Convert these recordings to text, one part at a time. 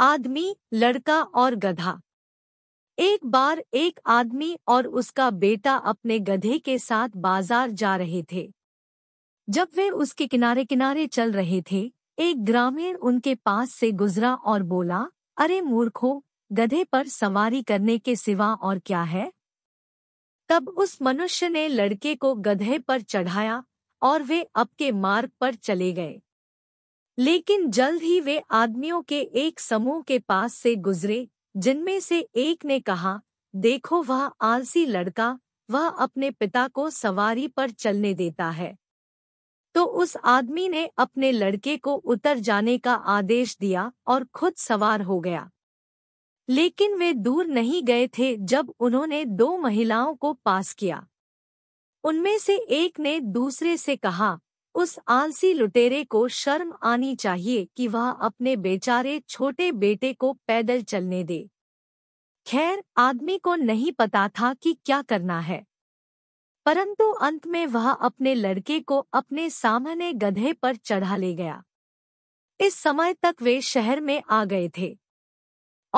आदमी लड़का और गधा एक बार एक आदमी और उसका बेटा अपने गधे के साथ बाजार जा रहे थे जब वे उसके किनारे किनारे चल रहे थे एक ग्रामीण उनके पास से गुजरा और बोला अरे मूर्खो गधे पर सवारी करने के सिवा और क्या है तब उस मनुष्य ने लड़के को गधे पर चढ़ाया और वे अपके मार्ग पर चले गए लेकिन जल्द ही वे आदमियों के एक समूह के पास से गुजरे जिनमें से एक ने कहा देखो वह आलसी लड़का वह अपने पिता को सवारी पर चलने देता है तो उस आदमी ने अपने लड़के को उतर जाने का आदेश दिया और खुद सवार हो गया लेकिन वे दूर नहीं गए थे जब उन्होंने दो महिलाओं को पास किया उनमें से एक ने दूसरे से कहा उस आलसी लुटेरे को शर्म आनी चाहिए कि वह अपने बेचारे छोटे बेटे को पैदल चलने दे खैर आदमी को नहीं पता था कि क्या करना है परंतु अंत में वह अपने लड़के को अपने सामने गधे पर चढ़ा ले गया इस समय तक वे शहर में आ गए थे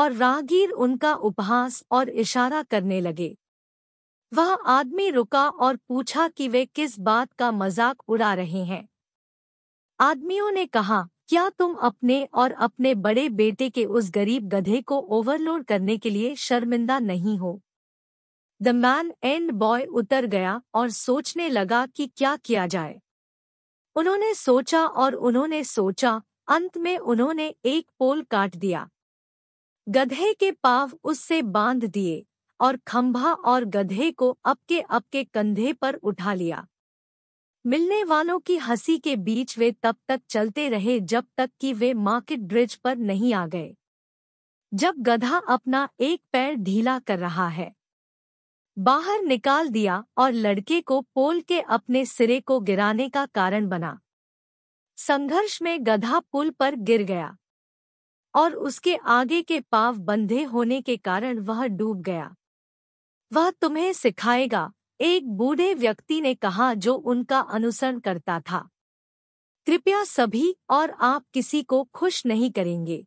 और राहगीर उनका उपहास और इशारा करने लगे वह आदमी रुका और पूछा कि वे किस बात का मजाक उड़ा रहे हैं आदमियों ने कहा क्या तुम अपने और अपने बड़े बेटे के उस गरीब गधे को ओवरलोड करने के लिए शर्मिंदा नहीं हो द मैन एंड बॉय उतर गया और सोचने लगा कि क्या किया जाए उन्होंने सोचा और उन्होंने सोचा अंत में उन्होंने एक पोल काट दिया गधे के पाव उससे बांध दिए और खंभा और गधे को अपके अपके कंधे पर उठा लिया मिलने वालों की हंसी के बीच वे तब तक चलते रहे जब तक कि वे मार्केट ब्रिज पर नहीं आ गए जब गधा अपना एक पैर ढीला कर रहा है बाहर निकाल दिया और लड़के को पोल के अपने सिरे को गिराने का कारण बना संघर्ष में गधा पुल पर गिर गया और उसके आगे के पाव बंधे होने के कारण वह डूब गया वह तुम्हें सिखाएगा एक बूढ़े व्यक्ति ने कहा जो उनका अनुसरण करता था कृपया सभी और आप किसी को खुश नहीं करेंगे